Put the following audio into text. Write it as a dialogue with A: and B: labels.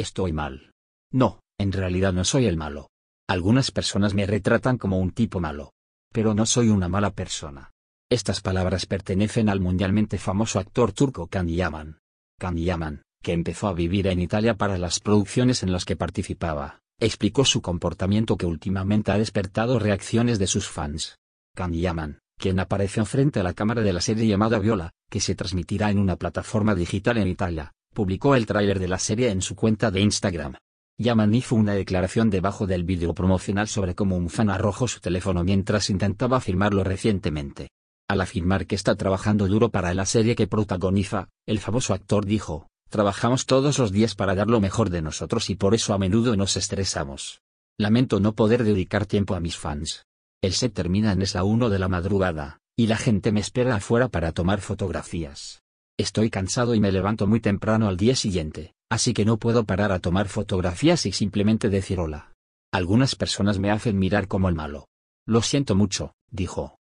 A: Estoy mal. No, en realidad no soy el malo. Algunas personas me retratan como un tipo malo. Pero no soy una mala persona. Estas palabras pertenecen al mundialmente famoso actor turco Yaman. Can Yaman, que empezó a vivir en Italia para las producciones en las que participaba, explicó su comportamiento que últimamente ha despertado reacciones de sus fans. Yaman, quien apareció frente a la cámara de la serie llamada Viola, que se transmitirá en una plataforma digital en Italia, publicó el tráiler de la serie en su cuenta de Instagram. Yaman hizo una declaración debajo del vídeo promocional sobre cómo un fan arrojó su teléfono mientras intentaba firmarlo recientemente. Al afirmar que está trabajando duro para la serie que protagoniza, el famoso actor dijo, Trabajamos todos los días para dar lo mejor de nosotros y por eso a menudo nos estresamos. Lamento no poder dedicar tiempo a mis fans. El set termina en esa 1 de la madrugada, y la gente me espera afuera para tomar fotografías. Estoy cansado y me levanto muy temprano al día siguiente, así que no puedo parar a tomar fotografías y simplemente decir hola. Algunas personas me hacen mirar como el malo. Lo siento mucho, dijo.